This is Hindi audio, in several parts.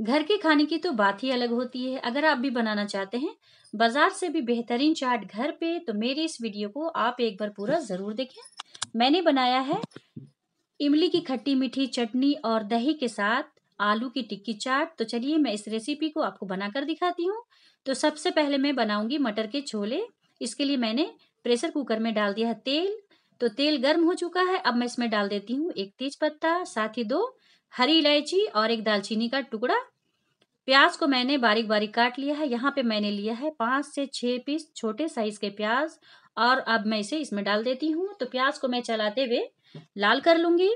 घर के खाने की तो बात ही अलग होती है अगर आप भी बनाना चाहते हैं बाजार से भी बेहतरीन चाट घर पे तो मेरी इस वीडियो को आप एक बार पूरा ज़रूर देखें मैंने बनाया है इमली की खट्टी मीठी चटनी और दही के साथ आलू की टिक्की चाट तो चलिए मैं इस रेसिपी को आपको बनाकर दिखाती हूँ तो सबसे पहले मैं बनाऊंगी मटर के छोले इसके लिए मैंने प्रेशर कुकर में डाल दिया है तेल तो तेल गर्म हो चुका है अब मैं इसमें डाल देती हूँ एक तेज पत्ता साथ ही दो हरी इलायची और एक दालचीनी का टुकड़ा प्याज को मैंने बारीक बारीक काट लिया है यहाँ पे मैंने लिया है पांच से छह पीस छोटे साइज के प्याज और अब मैं इसे इसमें डाल देती हूँ तो प्याज को मैं चलाते हुए लाल कर लूंगी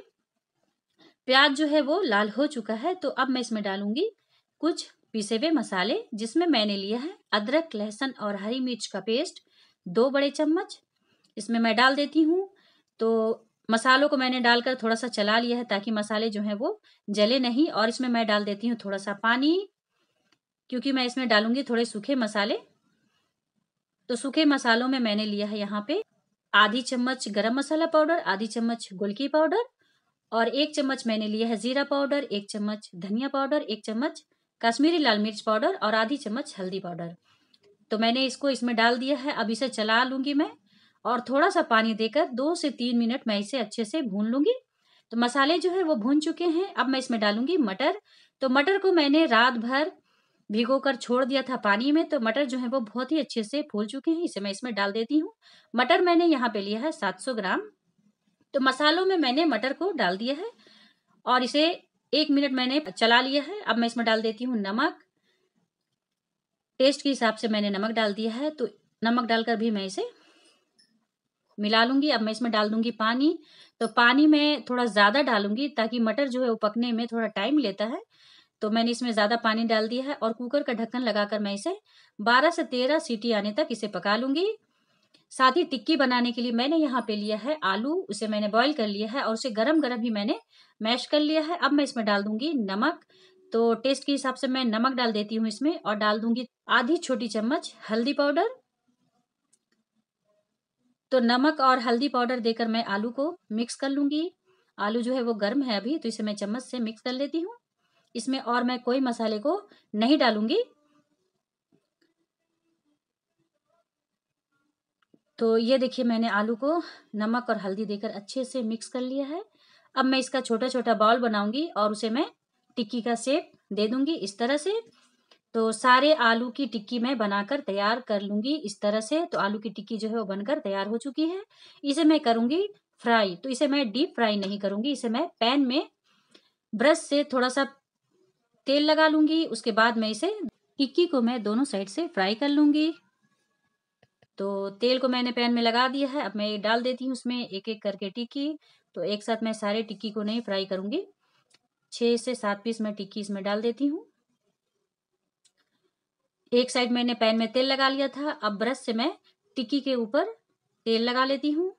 प्याज जो है वो लाल हो चुका है तो अब मैं इसमें डालूंगी कुछ पीसे हुए मसाले जिसमें मैंने लिया है अदरक लहसुन और हरी मिर्च का पेस्ट दो बड़े चम्मच इसमें मैं डाल देती हूँ तो मसालों को मैंने डालकर थोड़ा सा चला लिया है ताकि मसाले जो है वो जले नहीं और इसमें मैं डाल देती हूँ थोड़ा सा पानी क्योंकि मैं इसमें डालूंगी थोड़े सूखे मसाले तो सूखे मसालों में मैंने लिया है यहाँ पे आधी चम्मच गरम मसाला पाउडर आधी चम्मच गुलकी पाउडर और एक चम्मच मैंने लिया है जीरा पाउडर एक चम्मच धनिया पाउडर एक चम्मच कश्मीरी लाल मिर्च पाउडर और आधी चम्मच हल्दी पाउडर तो मैंने इसको इसमें डाल दिया है अब इसे चला लूंगी मैं और थोड़ा सा पानी देकर दो से तीन मिनट मैं इसे अच्छे से भून लूंगी तो मसाले जो है वो भून चुके हैं अब मैं इसमें डालूंगी मटर तो मटर को मैंने रात भर भिगो कर छोड़ दिया था पानी में तो मटर जो है वो बहुत ही अच्छे से फूल चुके हैं इसे मैं इसमें डाल देती हूँ मटर मैंने यहाँ पे लिया है सात ग्राम तो मसालों में मैंने मटर को डाल दिया है और इसे एक मिनट मैंने चला लिया है अब मैं इसमें डाल देती हूँ नमक टेस्ट के हिसाब से मैंने नमक डाल दिया है तो नमक डालकर भी मैं इसे मिला लूंगी अब मैं इसमें डाल दूंगी पानी तो पानी मैं थोड़ा ज़्यादा डालूंगी ताकि मटर जो है वो पकने में थोड़ा टाइम लेता है तो मैंने इसमें ज़्यादा पानी डाल दिया है और कुकर का ढक्कन लगाकर मैं इसे 12 से 13 सीटी आने तक इसे पका लूंगी साथ ही टिक्की बनाने के लिए मैंने यहाँ पे लिया है आलू उसे मैंने बॉईल कर लिया है और उसे गरम गरम ही मैंने मैश कर लिया है अब मैं इसमें डाल दूंगी नमक तो टेस्ट के हिसाब से मैं नमक डाल देती हूँ इसमें और डाल दूंगी आधी छोटी चम्मच हल्दी पाउडर तो नमक और हल्दी पाउडर देकर मैं आलू को मिक्स कर लूंगी आलू जो है वो गर्म है अभी तो इसे मैं चम्मच से मिक्स कर लेती हूँ इसमें और मैं कोई मसाले को नहीं डालूंगी तो ये देखिए मैंने आलू को नमक और हल्दी देकर अच्छे से मिक्स कर लिया है अब मैं इसका छोटा छोटा बॉल बनाऊंगी और उसे मैं टिक्की का शेप दे दूंगी इस तरह से तो सारे आलू की टिक्की मैं बनाकर तैयार कर लूंगी इस तरह से तो आलू की टिक्की जो है वो बनकर तैयार हो चुकी है इसे मैं करूंगी फ्राई तो इसे मैं डीप फ्राई नहीं करूंगी इसे मैं पैन में ब्रश से थोड़ा सा तेल लगा लूंगी उसके बाद मैं इसे टिक्की को मैं दोनों साइड से फ्राई कर लूंगी तो तेल को मैंने पैन में लगा दिया है अब मैं डाल देती हूँ उसमें एक एक करके टिक्की तो एक साथ मैं सारे टिक्की को नहीं फ्राई करूंगी छह से सात पीस मैं टिक्की इसमें डाल देती हूँ एक साइड मैंने पैन में तेल लगा लिया था अब ब्रश से मैं टिक्की के ऊपर तेल लगा लेती हूँ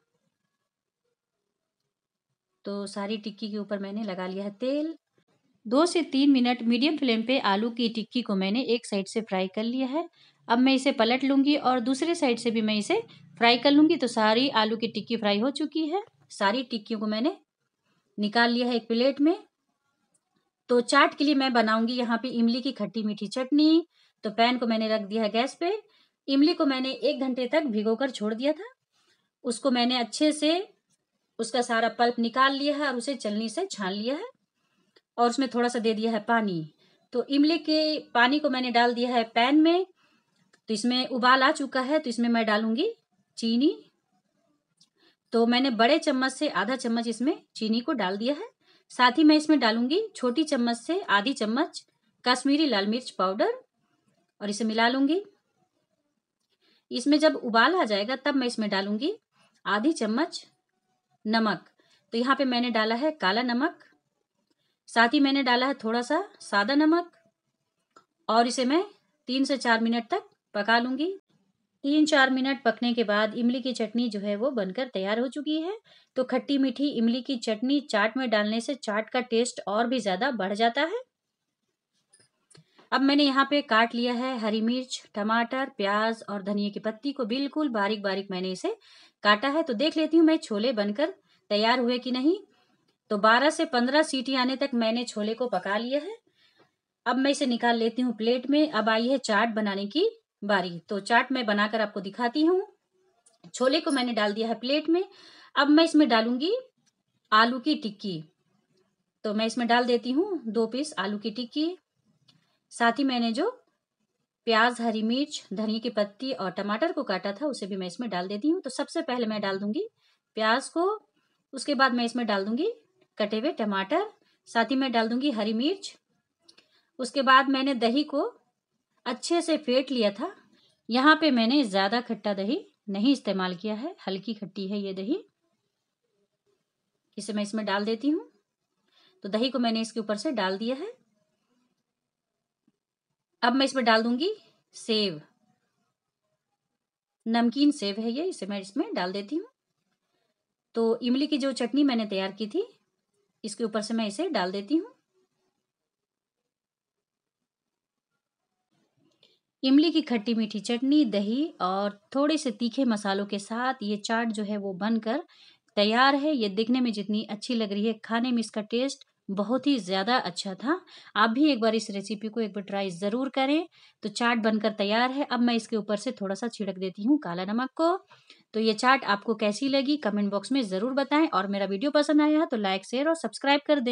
तो सारी टिक्की के ऊपर मैंने लगा लिया है तेल दो से तीन मिनट मीडियम फ्लेम पे आलू की टिक्की को मैंने एक साइड से फ्राई कर लिया है अब मैं इसे पलट लूंगी और दूसरे साइड से भी मैं इसे फ्राई कर लूंगी तो सारी आलू की टिक्की फ्राई हो चुकी है सारी टिक्कियों को मैंने निकाल लिया है एक प्लेट में तो चाट के लिए मैं बनाऊंगी यहाँ पे इमली की खट्टी मीठी चटनी तो पैन को मैंने रख दिया है गैस पे इमली को मैंने एक घंटे तक भिगोकर छोड़ दिया था उसको मैंने अच्छे से उसका सारा पल्प निकाल लिया है और उसे चलनी से छान लिया है और उसमें थोड़ा सा दे दिया है पानी तो इमली के पानी को मैंने डाल दिया है पैन में तो इसमें उबाल आ चुका है तो इसमें मैं डालूंगी चीनी तो मैंने बड़े चम्मच से आधा चम्मच इसमें चीनी को डाल दिया है साथ ही मैं इसमें डालूंगी छोटी चम्मच से आधी चम्मच कश्मीरी लाल मिर्च पाउडर और इसे मिला लूंगी इसमें जब उबाल आ जाएगा तब मैं इसमें डालूंगी आधी चम्मच नमक तो यहाँ पे मैंने डाला है काला नमक साथ ही मैंने डाला है थोड़ा सा सादा नमक और इसे मैं तीन से चार मिनट तक पका लूंगी तीन चार मिनट पकने के बाद इमली की चटनी जो है वो बनकर तैयार हो चुकी है तो खट्टी मीठी इमली की चटनी चाट में डालने से चाट का टेस्ट और भी ज़्यादा बढ़ जाता है अब मैंने यहाँ पे काट लिया है हरी मिर्च टमाटर प्याज और धनिया की पत्ती को बिल्कुल बारीक बारीक मैंने इसे काटा है तो देख लेती हूँ मैं छोले बनकर तैयार हुए कि नहीं तो 12 से 15 सीटी आने तक मैंने छोले को पका लिया है अब मैं इसे निकाल लेती हूँ प्लेट में अब आई है चाट बनाने की बारी तो चाट मैं बनाकर आपको दिखाती हूँ छोले को मैंने डाल दिया है प्लेट में अब मैं इसमें डालूंगी आलू की टिक्की तो मैं इसमें डाल देती हूँ दो पीस आलू की टिक्की साथ ही मैंने जो प्याज हरी मिर्च धनिया की पत्ती और टमाटर को काटा था उसे भी मैं इसमें डाल देती हूँ तो सबसे पहले मैं डाल दूंगी प्याज को उसके बाद मैं इसमें डाल दूंगी कटे हुए टमाटर साथ ही मैं डाल दूंगी हरी मिर्च उसके बाद मैंने दही को अच्छे से फेंट लिया था यहाँ पे मैंने ज़्यादा खट्टा दही नहीं इस्तेमाल किया है हल्की खट्टी है ये दही इसे मैं इसमें डाल देती हूँ तो दही को मैंने इसके ऊपर से डाल दिया है अब मैं इसमें डाल दूंगी सेव नमकीन सेव है ये इसे मैं इसमें डाल देती हूँ तो इमली की जो चटनी मैंने तैयार की थी इसके ऊपर से मैं इसे डाल देती हूँ इमली की खट्टी मीठी चटनी दही और थोड़े से तीखे मसालों के साथ ये चाट जो है वो बनकर तैयार है ये दिखने में जितनी अच्छी लग रही है खाने में इसका टेस्ट बहुत ही ज़्यादा अच्छा था आप भी एक बार इस रेसिपी को एक बार ट्राई ज़रूर करें तो चाट बनकर तैयार है अब मैं इसके ऊपर से थोड़ा सा छिड़क देती हूँ काला नमक को तो ये चाट आपको कैसी लगी कमेंट बॉक्स में ज़रूर बताएं और मेरा वीडियो पसंद आया तो लाइक शेयर और सब्सक्राइब कर दें